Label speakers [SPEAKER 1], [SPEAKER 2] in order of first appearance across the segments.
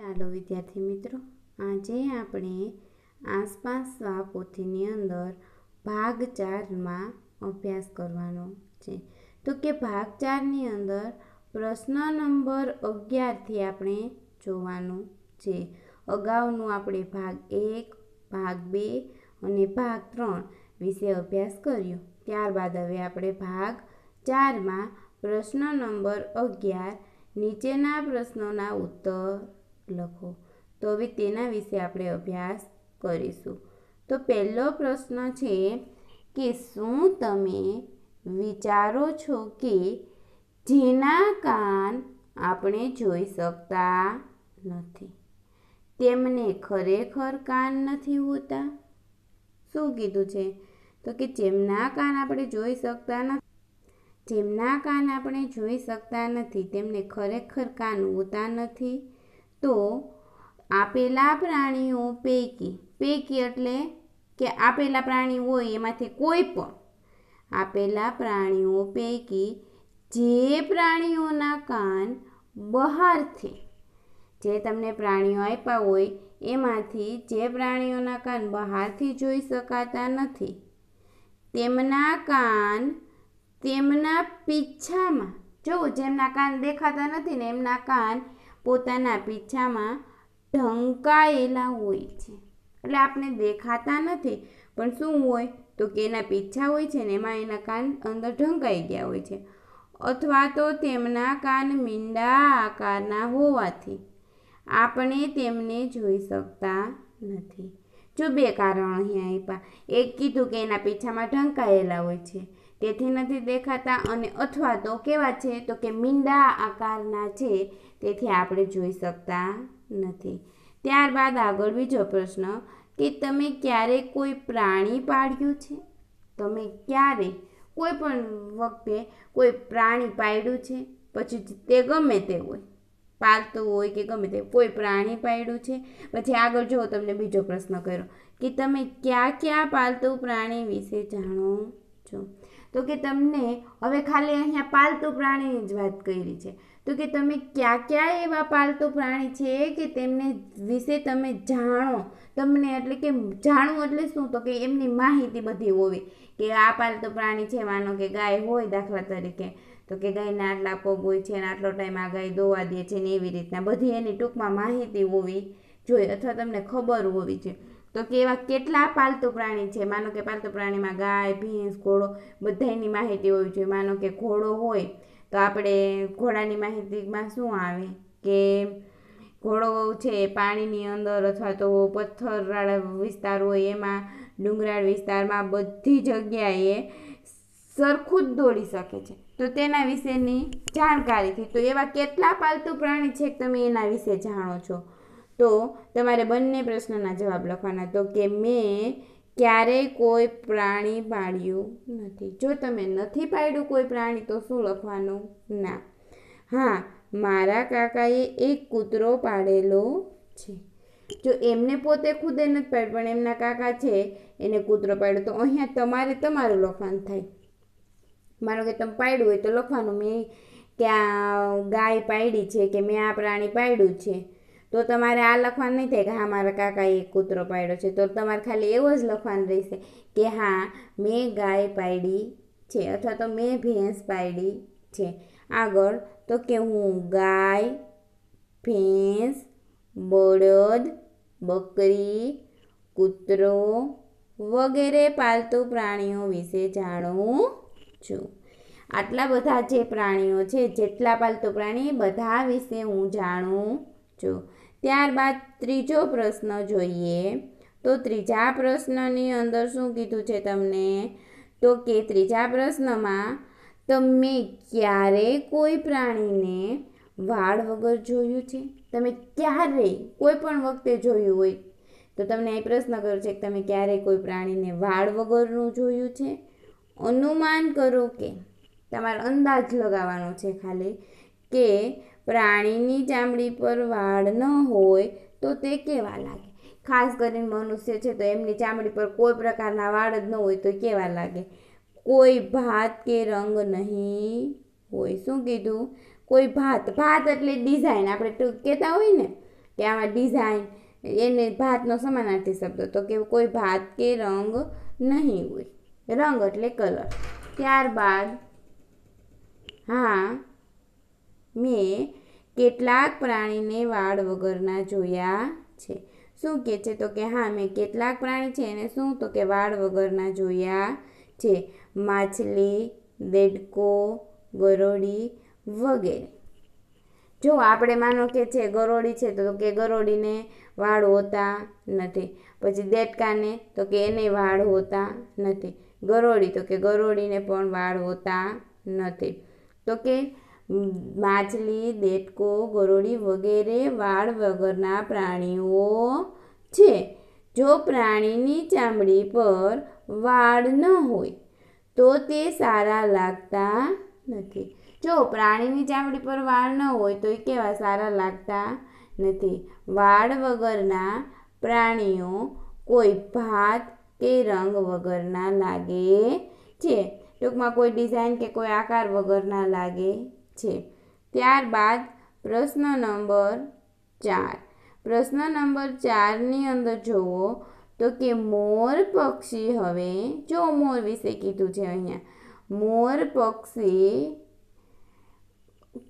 [SPEAKER 1] ચાલો વિદ્યાર્થી મિત્રો આજે આપણે આસપાસ સ્વા પોથીની અંદર ભાગ ચારમાં અભ્યાસ કરવાનો છે તો કે ભાગ ચારની અંદર પ્રશ્ન નંબર અગિયારથી આપણે જોવાનું છે અગાઉનું આપણે ભાગ એક ભાગ બે અને ભાગ ત્રણ વિશે અભ્યાસ કર્યો ત્યારબાદ હવે આપણે ભાગ ચારમાં પ્રશ્ન નંબર અગિયાર નીચેના પ્રશ્નોના ઉત્તર લખો તો હવે તેના વિશે આપણે અભ્યાસ કરીશું તો પહેલો પ્રશ્ન છે કે શું તમે વિચારો છો કે જેના કાન આપણે જોઈ શકતા નથી તેમને ખરેખર કાન નથી હોતા શું કીધું છે તો કે જેમના કાન આપણે જોઈ શકતા નથી જેમના કાન આપણે જોઈ શકતા નથી તેમને ખરેખર કાન હોતા નથી તો આપેલા પ્રાણીઓ પૈકી પૈકી એટલે કે આપેલા પ્રાણી હોય એમાંથી કોઈ પણ આપેલા પ્રાણીઓ પૈકી જે પ્રાણીઓના કાન બહારથી જે તમને પ્રાણીઓ આપ્યા હોય એમાંથી જે પ્રાણીઓના કાન બહારથી જોઈ શકાતા નથી તેમના કાન તેમના પીછામાં જો જેમના કાન દેખાતા નથી ને એમના કાન પોતાના પીછામાં ઢંકાયેલા હોય છે એટલે આપણે દેખાતા નથી પણ શું હોય તો કે એના પીછા હોય છે ને એમાં એના કાન અંદર ઢંકાઈ ગયા હોય છે અથવા તો તેમના કાન મીંડા આકારના હોવાથી આપણે તેમને જોઈ શકતા નથી જો બે કારણો અહીંયા આપ્યા એક કીધું કે એના પીછામાં ઢંકાયેલા હોય છે તેથી નથી દેખાતા અને અથવા તો કેવા છે તો કે મીંડા આકારના છે તેથી આપણે જોઈ શકતા નથી ત્યારબાદ આગળ બીજો પ્રશ્ન કે તમે ક્યારે કોઈ પ્રાણી પાડ્યું છે તમે ક્યારે કોઈ પણ વખતે કોઈ પ્રાણી પાડ્યું છે પછી તે ગમે તે હોય પાલતું હોય કે ગમે તે કોઈ પ્રાણી પાડ્યું છે પછી આગળ જો તમને બીજો પ્રશ્ન કર્યો કે તમે કયા કયા પાલતું પ્રાણી વિશે જાણો છો તો કે તમને હવે ખાલી અહીંયા પાલતુ પ્રાણીની જ વાત કરી છે તો કે તમે ક્યાં ક્યાં એવા પાલતુ પ્રાણી છે કે તેમને વિશે તમે જાણો તમને એટલે કે જાણવું એટલે શું તો કે એમની માહિતી બધી હોવી કે આ પાલતુ પ્રાણી છે માનો કે ગાય હોય દાખલા તરીકે તો કે ગાયના આટલા પગ હોય છે અને આટલો ટાઈમ આ ગાય ધોવા દે છે ને એવી રીતના બધી એની ટૂંકમાં માહિતી હોવી જોઈએ અથવા તમને ખબર હોવી જોઈએ તો કે એવા કેટલા પાલતુ પ્રાણી છે માનો કે પાલતુ પ્રાણીમાં ગાય ભીંસ ઘોડો બધાની માહિતી હોવી જોઈએ માનો કે ઘોડો હોય તો આપણે ઘોડાની માહિતીમાં શું આવે કે ઘોડો છે પાણીની અંદર અથવા તો પથ્થરવાળા વિસ્તાર હોય એમાં ડુંગરાળ વિસ્તારમાં બધી જગ્યાએ સરખું જ દોડી શકે છે તો તેના વિશેની જાણકારીથી તો એવા કેટલા પાલતુ પ્રાણી છે તમે એના વિશે જાણો છો તો તમારે બંને પ્રશ્નના જવાબ લખવાના તો કે મેં ક્યારેય કોઈ પ્રાણી પાડ્યું નથી જો તમે નથી પાડ્યું કોઈ પ્રાણી તો શું લખવાનું ના હા મારા કાકાએ એક કૂતરો પાડેલો છે જો એમને પોતે ખુદે નથી પાડ્યો પણ એમના કાકા છે એને કૂતરો પાડ્યો તો અહીંયા તમારે તમારું લખવાનું થાય માનો કે તમે પાડ્યું હોય તો લખવાનું મેં કે આ ગાય પાડી છે કે મેં આ પ્રાણી પાડ્યું છે તો તમારે આ લખવાનું નહીં થાય કે હા મારા કાકાએ કૂતરો પાડ્યો છે તો તમારે ખાલી એવો જ લખવાનું રહેશે કે હા મેં ગાય પાડી છે અથવા તો મેં ભેંસ પાડી છે આગળ તો કે હું ગાય ભેંસ બળદ બકરી કૂતરો વગેરે પાલતુ પ્રાણીઓ વિશે જાણું છું આટલા બધા જે પ્રાણીઓ છે જેટલા પાલતુ પ્રાણી બધા વિશે હું જાણું છું ત્યારબાદ ત્રીજો પ્રશ્ન જોઈએ તો ત્રીજા પ્રશ્નની અંદર શું કીધું છે તમને તો કે ત્રીજા પ્રશ્નમાં તમે ક્યારે કોઈ પ્રાણીને વાળ વગર જોયું છે તમે ક્યારે કોઈ પણ વખતે જોયું હોય તો તમને એ પ્રશ્ન કર્યો છે કે તમે ક્યારે કોઈ પ્રાણીને વાળ વગરનું જોયું છે અનુમાન કરો કે તમારે અંદાજ લગાવવાનો છે ખાલી કે પ્રાણીની ચામડી પર વાળ ન હોય તો તે કેવા લાગે ખાસ કરીને મનુષ્ય છે તો એમની ચામડી પર કોઈ પ્રકારના વાળ જ ન હોય તો કેવા લાગે કોઈ ભાત કે રંગ નહીં હોય શું કીધું કોઈ ભાત ભાત એટલે ડિઝાઇન આપણે ટૂંક કહેતા હોય ને કે આમાં ડિઝાઇન એને ભાતનો સમાનાર્થી શબ્દ તો કે કોઈ ભાત કે રંગ નહીં હોય રંગ એટલે કલર ત્યારબાદ હા મેં કેટલાક પ્રાણીને વાળ વગરના જોયા છે શું કહે છે તો કે હા મેં કેટલાક પ્રાણી છે એને શું તો કે વાળ વગરના જોયા છે માછલી દેડકો ગરોળી વગેરે જો આપણે માનો કે છે ગરોળી છે તો કે ગરોળીને વાળ હોતા નથી પછી દેડકાને તો કે એને વાળ હોતા નથી ગરોળી તો કે ગરોળીને પણ વાળ હોતા નથી તો કે માછલી દેટકો ગરોળી વગેરે વાળ વગરના પ્રાણીઓ છે જો પ્રાણીની ચામડી પર વાળ ન હોય તો તે સારા લાગતા નથી જો પ્રાણીની ચામડી પર વાળ ન હોય તો એ કેવા સારા લાગતા નથી વાળ વગરના પ્રાણીઓ કોઈ ભાત કે રંગ વગરના લાગે છે ટૂંકમાં કોઈ ડિઝાઇન કે કોઈ આકાર વગરના લાગે છે ત્યારબાદ પ્રશ્ન નંબર ચાર પ્રશ્ન નંબર ચારની અંદર જુઓ તો કે મોર પક્ષી હવે જો મોર વિશે કીધું છે અહીંયા મોર પક્ષી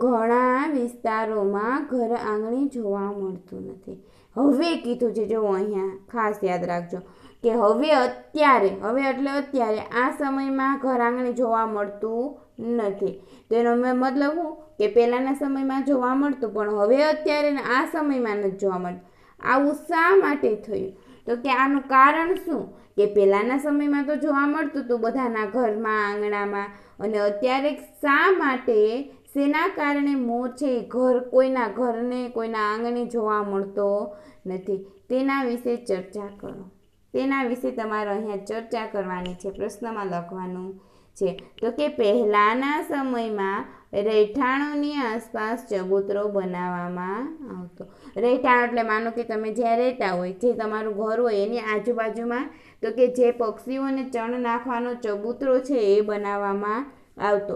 [SPEAKER 1] ઘણા વિસ્તારોમાં ઘર આંગણે જોવા મળતું નથી હવે કીધું છે જો અહીંયા ખાસ યાદ રાખજો કે હવે અત્યારે હવે એટલે અત્યારે આ સમયમાં ઘર આંગણે જોવા મળતું નથી તેનો મેં મતલબ હું કે પહેલાંના સમયમાં જોવા મળતું પણ હવે અત્યારે આ સમયમાં નથી જોવા મળતું આવું શા માટે થયું તો કે આનું કારણ શું કે પહેલાંના સમયમાં તો જોવા મળતું હતું બધાના ઘરમાં આંગણામાં અને અત્યારે શા માટે શેના કારણે મોર છે ઘર કોઈના ઘરને કોઈના આંગણે જોવા મળતો નથી તેના વિશે ચર્ચા કરો તેના વિશે તમારે અહીંયા ચર્ચા કરવાની છે પ્રશ્નમાં લખવાનું છે તો કે પહેલાંના સમયમાં રહેઠાણોની આસપાસ ચબૂતરો બનાવવામાં આવતો રહેઠાણ એટલે માનો કે તમે જ્યાં રહેતા હોય જે તમારું ઘર હોય એની આજુબાજુમાં તો કે જે પક્ષીઓને ચણ નાખવાનો ચબૂતરો છે એ બનાવવામાં આવતો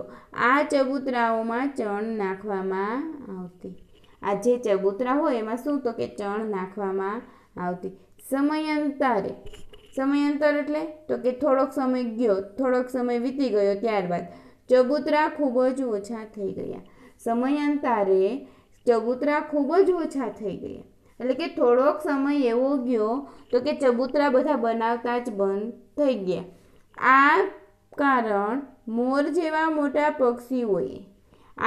[SPEAKER 1] આ ચબૂતરાઓમાં ચણ નાખવામાં આવતી આ જે ચબૂતરા હોય એમાં શું તો કે ચણ નાખવામાં આવતી સમયાંતરે સમયાંતર એટલે તો કે થોડોક સમય ગયો થોડોક સમય વીતી ગયો ત્યારબાદ ચબૂતરા ખૂબ જ ઓછા થઈ ગયા સમયાંતરે ચબૂતરા ખૂબ જ ઓછા થઈ ગયા એટલે કે થોડોક સમય એવો ગયો તો કે ચબૂતરા બધા બનાવતા જ બંધ થઈ ગયા આ કારણ મોર જેવા મોટા પક્ષીઓએ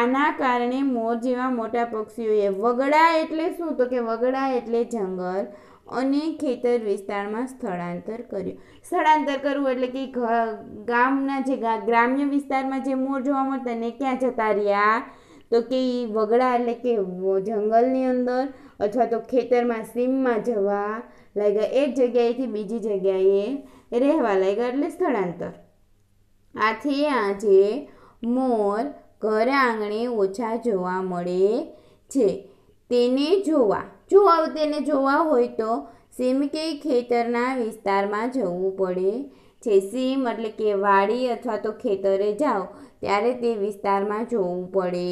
[SPEAKER 1] આના કારણે મોર જેવા મોટા પક્ષીઓએ વગડા એટલે શું તો કે વગડા એટલે જંગલ અને ખેતર વિસ્તારમાં સ્થળાંતર કર્યું સ્થળાંતર કરવું એટલે કે ગામના જે ગ્રામ્ય વિસ્તારમાં જે મોર જોવા મળતા ને ક્યાં જતા રહ્યા તો કે એ વગડા એટલે કે જંગલની અંદર અથવા તો ખેતરમાં સીમમાં જવા લાગ્યા એક જગ્યાએથી બીજી જગ્યાએ રહેવા લાગ્યા એટલે સ્થળાંતર આથી આજે મોર ઘર આંગણે ઓછા જોવા મળે છે તેને જોવા જો તેને જોવા હોય તો સીમ કે ખેતરના વિસ્તારમાં જવું પડે છે સીમ એટલે કે વાડી અથવા તો ખેતરે જાઓ ત્યારે તે વિસ્તારમાં જોવું પડે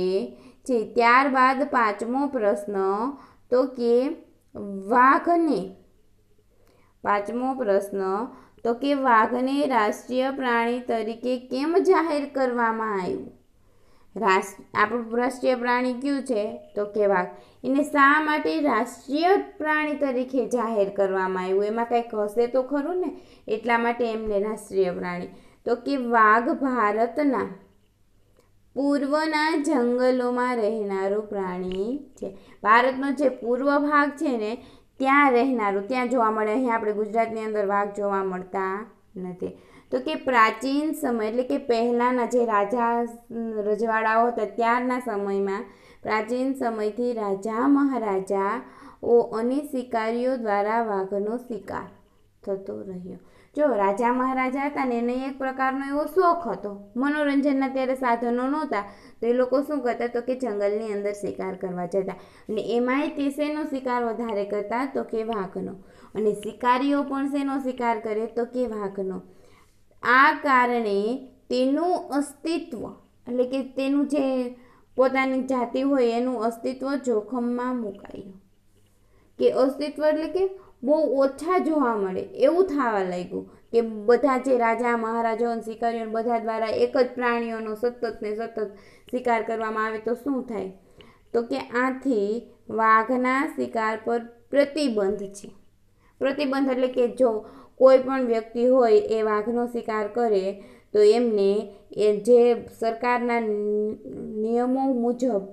[SPEAKER 1] છે ત્યારબાદ પાંચમો પ્રશ્ન તો કે વાઘને પાંચમો પ્રશ્ન તો કે વાઘને રાષ્ટ્રીય પ્રાણી તરીકે કેમ જાહેર કરવામાં આવ્યું રાષ્ આપણું રાષ્ટ્રીય પ્રાણી કયું છે તો કે વાઘ એને શા માટે રાષ્ટ્રીય પ્રાણી તરીકે જાહેર કરવામાં આવ્યું એમાં કંઈક હશે તો ખરું ને એટલા માટે એમને રાષ્ટ્રીય પ્રાણી તો કે વાઘ ભારતના પૂર્વના જંગલોમાં રહેનારું પ્રાણી છે ભારતનો જે પૂર્વ ભાગ છે ને ત્યાં રહેનારું ત્યાં જોવા મળે અહીં આપણે ગુજરાતની અંદર વાઘ જોવા મળતા નથી તો કે પ્રાચીન સમય એટલે કે પહેલાંના જે રાજા રજવાડાઓ હતા ત્યારના સમયમાં પ્રાચીન સમયથી રાજા મહારાજાઓ અને શિકારીઓ દ્વારા વાઘનો શિકાર થતો રહ્યો જો રાજા મહારાજા હતા ને એને એક પ્રકારનો એવો શોખ હતો મનોરંજનના ત્યારે સાધનો નહોતા તો એ લોકો શું કરતા તો કે જંગલની અંદર શિકાર કરવા જતા અને એમાંય તે શેનો શિકાર વધારે કરતા તો કે વાઘનો અને શિકારીઓ પણ શેનો શિકાર કરે તો કે વાઘનો આ કારણે તેનું અસ્તિત્વ એટલે કે તેનું જે પોતાની જાતિ હોય એનું અસ્તિત્વ જોખમમાં મુકાયું કે અસ્તિત્વ એટલે કે બહુ ઓછા જોવા મળે એવું થવા લાગ્યું કે બધા જે રાજા મહારાજાઓ શિકારીઓ બધા દ્વારા એક જ પ્રાણીઓનો સતત ને સતત શિકાર કરવામાં આવે તો શું થાય તો કે આથી વાઘના શિકાર પર પ્રતિબંધ છે પ્રતિબંધ એટલે કે જો કોઈ પણ વ્યક્તિ હોય એ વાઘનો શિકાર કરે તો એમને એ જે સરકારના નિયમો મુજબ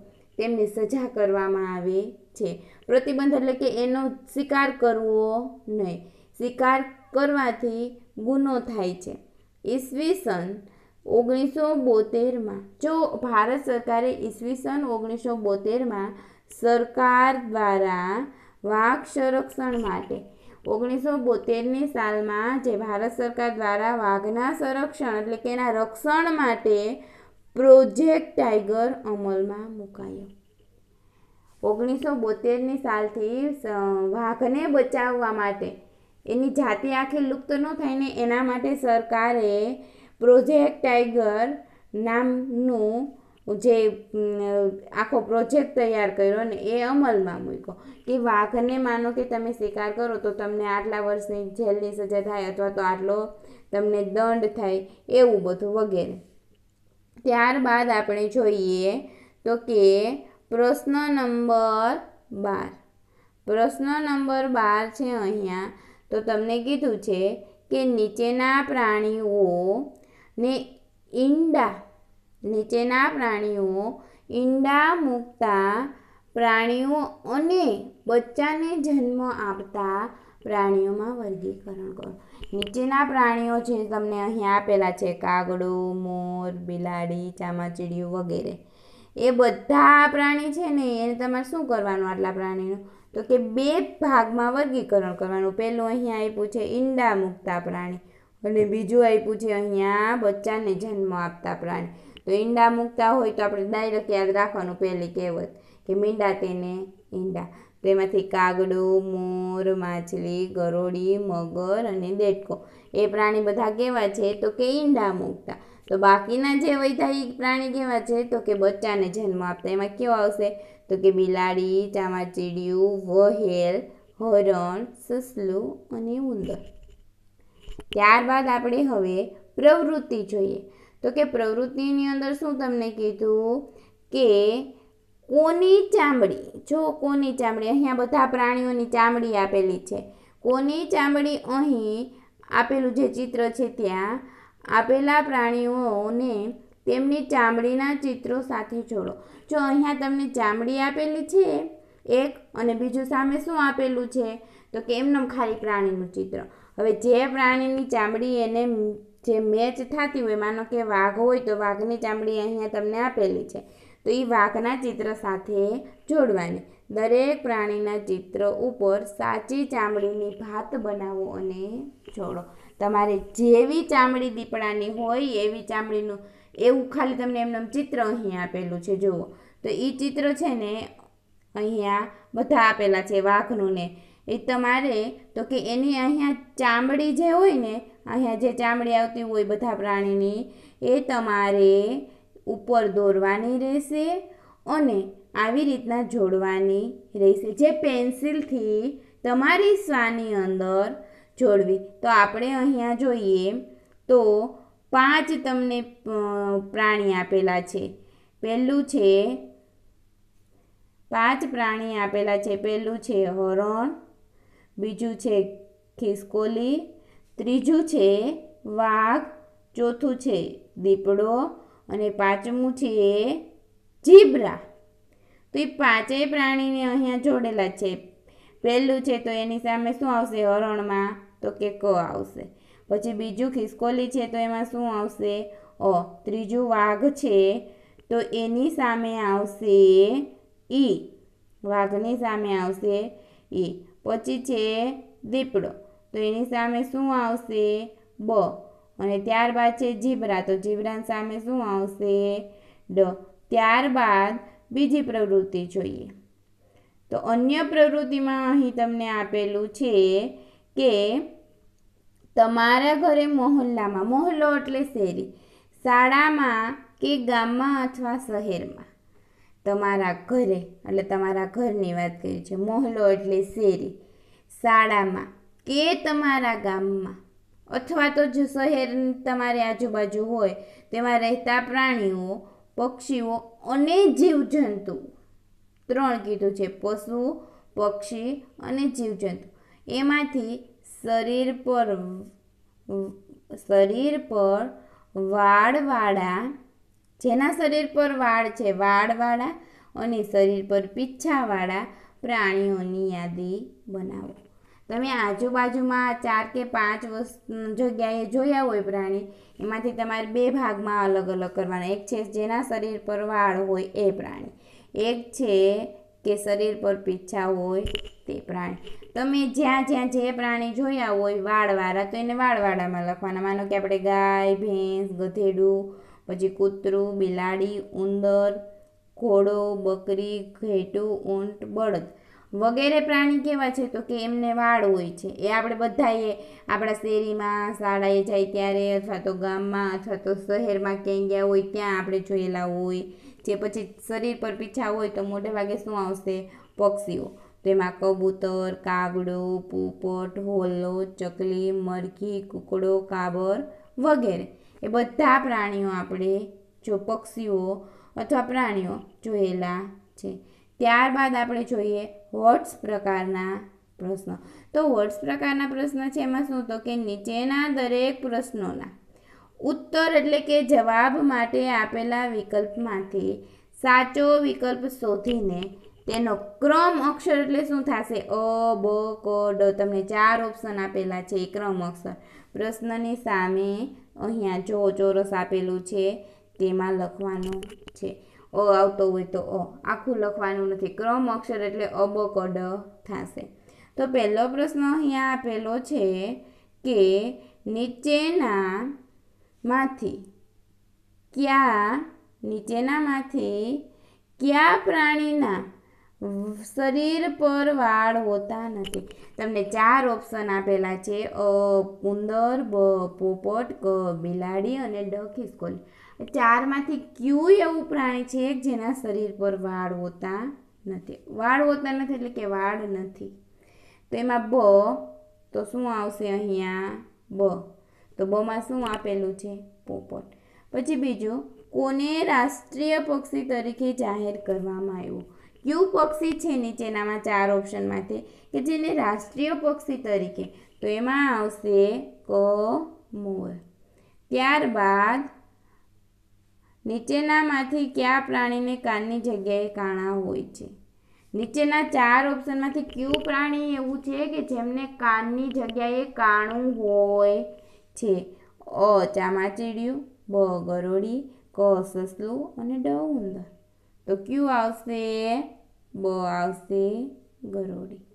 [SPEAKER 1] તેમની સજા કરવામાં આવે છે પ્રતિબંધ એટલે કે એનો શિકાર કરવો નહીં શિકાર કરવાથી ગુનો થાય છે ઈસવીસન ઓગણીસો બોતેરમાં જો ભારત સરકારે ઈસવીસન ઓગણીસો બોતેરમાં સરકાર દ્વારા વાઘ સંરક્ષણ માટે ઓગણીસો બોતેરની સાલમાં જે ભારત સરકાર દ્વારા વાઘના સંરક્ષણ એટલે કે એના રક્ષણ માટે પ્રોજેક્ટ ટાઈગર અમલમાં મુકાયો ઓગણીસો બોતેરની સાલથી વાઘને બચાવવા માટે એની જાતિ આખી લુપ્ત ન થાય ને એના માટે સરકારે પ્રોજેક્ટ ટાઈગર નામનું જે આખો પ્રોજેક્ટ તૈયાર કર્યો ને એ અમલમાં મૂક્યો કે વાઘને માનો કે તમે સ્વીકાર કરો તો તમને આટલા વર્ષની જેલની સજા થાય અથવા તો આટલો તમને દંડ થાય એવું બધું વગેરે ત્યારબાદ આપણે જોઈએ તો કે પ્રશ્ન નંબર બાર પ્રશ્ન નંબર બાર છે અહીંયા તો તમને કીધું છે કે નીચેના પ્રાણીઓ ને ઈંડા નીચેના પ્રાણીઓ ઈંડા મૂકતા પ્રાણીઓ અને બચ્ચાને જન્મ આપતા પ્રાણીઓમાં વર્ગીકરણ કરો નીચેના પ્રાણીઓ છે તમને અહીંયા આપેલા છે કાગડો મોર બિલાડી ચામાચીડિયું વગેરે એ બધા પ્રાણી છે ને એને તમારે શું કરવાનું આટલા પ્રાણીનું તો કે બે ભાગમાં વર્ગીકરણ કરવાનું પહેલું અહીંયા આપ્યું છે ઈંડા મૂકતા પ્રાણી અને બીજું આપ્યું છે અહીંયા બચ્ચાને જન્મ આપતા પ્રાણી તો ઈંડા મૂકતા હોય તો આપણે ડાયરેક્ટ યાદ રાખવાનું પહેલી કહેવત કે મીંડા તેને ઈંડા તેમાંથી કાગડો મોર માછલી ગરોળી મગર અને દેટકો એ પ્રાણી બધા કેવા છે તો કે ઈંડા મૂકતા તો બાકીના જે વૈધાયિક પ્રાણી કેવા છે તો કે બચ્ચાને જન્મ આપતા એમાં કેવો આવશે તો કે બિલાડી ચામાચીડિયું વહેલ હરણ સસલું અને ઉંદર ત્યારબાદ આપણે હવે પ્રવૃત્તિ જોઈએ તો કે પ્રવૃત્તિની અંદર શું તમને કીધું કે કોની ચામડી જો કોની ચામડી અહીંયા બધા પ્રાણીઓની ચામડી આપેલી છે કોની ચામડી અહીં આપેલું જે ચિત્ર છે ત્યાં આપેલા પ્રાણીઓને તેમની ચામડીના ચિત્રો સાથે જોડો જો અહીંયા તમને ચામડી આપેલી છે એક અને બીજું સામે શું આપેલું છે તો કે એમનેમ ખાલી પ્રાણીનું ચિત્ર હવે જે પ્રાણીની ચામડી એને જે મેચ થતી હોય માનો કે વાઘ હોય તો વાઘની ચામડી અહીંયા તમને આપેલી છે તો એ વાઘના ચિત્ર સાથે જોડવાની દરેક પ્રાણીના ચિત્ર ઉપર સાચી ચામડીની ભાત બનાવો અને જોડો તમારે જેવી ચામડી દીપડાની હોય એવી ચામડીનું એવું ખાલી તમને એમનું ચિત્ર અહીંયા આપેલું છે જુઓ તો એ ચિત્ર છે ને અહીંયા બધા આપેલા છે વાઘનું ને એ તમારે તો કે એની અહીંયા ચામડી જે હોય ને અહીંયા જે ચામડી આવતી હોય બધા પ્રાણીની એ તમારે ઉપર દોરવાની રહેશે અને આવી રીતના જોડવાની રહેશે જે પેન્સિલથી તમારી શ્વાની અંદર જોડવી તો આપણે અહીંયા જોઈએ તો પાંચ તમને પ્રાણી આપેલા છે પહેલું છે પાંચ પ્રાણી આપેલા છે પહેલું છે હરણ બીજું છે ખિસકોલી ત્રીજું છે વાઘ ચોથું છે દીપડો અને પાંચમું છે જીબ્રા તો એ પાંચેય પ્રાણીને અહીંયા જોડેલા છે પહેલું છે તો એની સામે શું આવશે હરણમાં તો કે ક આવશે પછી બીજું ખિસકોલી છે તો એમાં શું આવશે ઓ ત્રીજું વાઘ છે તો એની સામે આવશે ઈ વાઘની સામે આવશે ઈ પછી છે દીપડો તો એની સામે શું આવશે બ અને ત્યારબાદ છે જીબરા તો જીબરાની સામે શું આવશે ડ ત્યારબાદ બીજી પ્રવૃત્તિ જોઈએ તો અન્ય પ્રવૃત્તિમાં અહીં તમને આપેલું છે કે તમારા ઘરે મોહલ્લામાં મોહલ્લો એટલે શેરી શાળામાં કે ગામમાં અથવા શહેરમાં તમારા ઘરે એટલે તમારા ઘરની વાત કરી છે મોહલ્લો એટલે શેરી શાળામાં કે તમારા ગામમાં અથવા તો જો શહેર તમારી આજુબાજુ હોય તેમાં રહેતા પ્રાણીઓ પક્ષીઓ અને જીવજંતુ ત્રણ કીધું છે પશુ પક્ષી અને જીવજંતુ એમાંથી શરીર પર શરીર પર વાળવાળા જેના શરીર પર વાળ છે વાળવાળા અને શરીર પર પીછાવાળા પ્રાણીઓની યાદી બનાવો તમે આજુબાજુમાં ચાર કે પાંચ જગ્યાએ જોયા હોય પ્રાણી એમાંથી તમારે બે ભાગમાં અલગ અલગ કરવાના એક છે જેના શરીર પર વાળ હોય એ પ્રાણી એક છે કે શરીર પર પીછા હોય તે પ્રાણી તમે જ્યાં જ્યાં જે પ્રાણી જોયા હોય વાળવાળા તો એને વાળવાળામાં લખવાના માનો કે આપણે ગાય ભેંસ ગધેડું પછી કૂતરું બિલાડી ઉંદર ઘોડો બકરી ઘેટું ઊંટ બળદ વગેરે પ્રાણી કેવા છે તો કે એમને વાળ હોય છે એ આપણે બધાએ આપણા શેરીમાં શાળાએ જાય ત્યારે અથવા તો ગામમાં અથવા તો શહેરમાં ક્યાંય ગયા હોય ત્યાં આપણે જોયેલા હોય જે પછી શરીર પર પીછા હોય તો મોટે ભાગે શું આવશે પક્ષીઓ તેમાં કબૂતર કાગડો પોપટ હોલો ચકલી મરઘી કુકડો કાબર વગેરે એ બધા પ્રાણીઓ આપણે જો પક્ષીઓ અથવા પ્રાણીઓ જોયેલા છે ત્યારબાદ આપણે જોઈએ વોટ્સ પ્રકારના પ્રશ્નો તો વોટ્સ પ્રકારના પ્રશ્ન છે એમાં શું તો કે નીચેના દરેક પ્રશ્નોના ઉત્તર એટલે કે જવાબ માટે આપેલા વિકલ્પમાંથી સાચો વિકલ્પ શોધીને તેનો ક્રમ અક્ષર એટલે શું થશે અ બ ક ડ તમને ચાર ઓપ્શન આપેલા છે ક્રમ અક્ષર પ્રશ્નની સામે અહીંયા જો ચોરસ આપેલું છે તેમાં લખવાનું છે અ આવતો હોય તો અ આખું લખવાનું નથી ક્રમ અક્ષર એટલે અબકડ થશે તો પહેલો પ્રશ્ન અહીંયા આપેલો છે કે નીચેનામાંથી ક્યાં નીચેનામાંથી કયા પ્રાણીના શરીર પર વાળ હોતા નથી તમને ચાર ઓપ્શન આપેલા છે અ ઉંદર બ પોપટ ક બિલાડી અને ડ ખિસકોલી ચારમાંથી ક્યુ એવું પ્રાણી છે જેના શરીર પર વાળ હોતા નથી વાળ હોતા નથી એટલે કે વાળ નથી તો એમાં બ તો શું આવશે અહીંયા બ તો બમાં શું આપેલું છે પોપટ પછી બીજું કોને રાષ્ટ્રીય પક્ષી તરીકે જાહેર કરવામાં આવ્યું કયું પક્ષી છે નીચેનામાં ચાર ઓપ્શનમાંથી કે જેને રાષ્ટ્રીય પક્ષી તરીકે તો એમાં આવશે ક મોર ત્યારબાદ નીચેનામાંથી કયા પ્રાણીને કાનની જગ્યાએ કાણા હોય છે નીચેના ચાર ઓપ્શનમાંથી કયું પ્રાણી એવું છે કે જેમને કાનની જગ્યાએ કાણું હોય છે અ ચામાચીડિયું બ ગરોળી ક સસલું અને ડ ઉંદર તો કયું આવશે બ આવશે ગરોડી